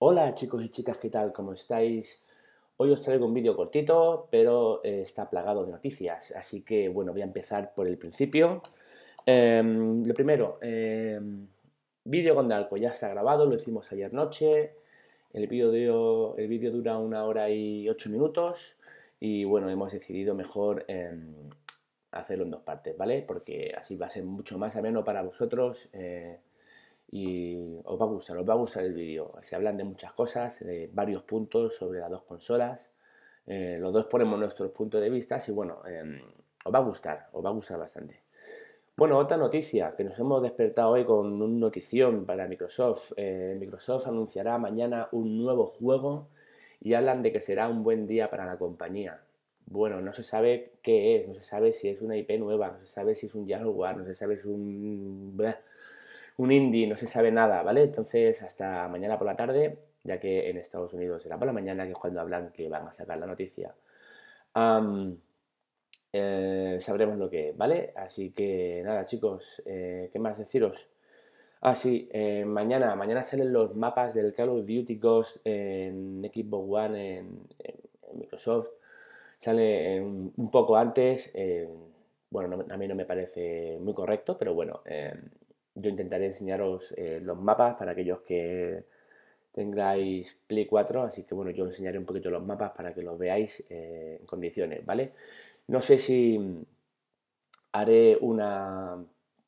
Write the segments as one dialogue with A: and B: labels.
A: Hola chicos y chicas, ¿qué tal? ¿Cómo estáis? Hoy os traigo un vídeo cortito, pero eh, está plagado de noticias, así que bueno, voy a empezar por el principio. Em, lo primero, em, vídeo con Dalco ya está grabado, lo hicimos ayer noche. El vídeo el dura una hora y ocho minutos y bueno, hemos decidido mejor em, hacerlo en dos partes, ¿vale? Porque así va a ser mucho más ameno para vosotros eh, y os va a gustar, os va a gustar el vídeo. Se hablan de muchas cosas, de varios puntos sobre las dos consolas. Eh, los dos ponemos nuestros puntos de vista y bueno, em, os va a gustar, os va a gustar bastante. Bueno, otra noticia, que nos hemos despertado hoy con una notición para Microsoft. Eh, Microsoft anunciará mañana un nuevo juego y hablan de que será un buen día para la compañía bueno, no se sabe qué es, no se sabe si es una IP nueva, no se sabe si es un Jaguar, no se sabe si es un, un indie, no se sabe nada, ¿vale? Entonces, hasta mañana por la tarde, ya que en Estados Unidos será por la mañana, que es cuando hablan que van a sacar la noticia. Eh, sabremos lo que ¿vale? Así que nada, chicos, eh, ¿qué más deciros? Ah, sí, eh, mañana, mañana salen los mapas del Call of Duty Ghost en Xbox One, en Microsoft sale eh, un poco antes. Eh, bueno, a mí no me parece muy correcto, pero bueno, eh, yo intentaré enseñaros los mapas para aquellos que tengáis Play 4, así que bueno, yo os enseñaré un poquito los mapas para que los veáis en condiciones, ¿vale? No sé si haré una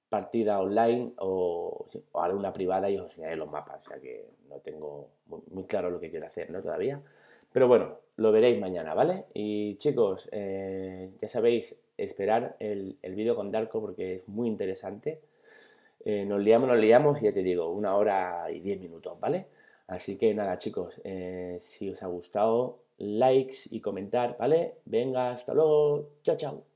A: partida online o, haré una privada y os enseñaré los mapas, o sea que no tengo muy claro lo que quiero hacer, ¿no? Todavía. Pero bueno, lo veréis mañana, ¿vale? Y chicos, eh, ya sabéis, esperar el, vídeo con Darko porque es muy interesante. Eh, nos liamos, nos liamos, ya te digo, una hora y diez minutos, ¿vale? Así que nada, chicos, eh, si os ha gustado, likes y comentar, ¿vale? Venga, hasta luego, chao, chao.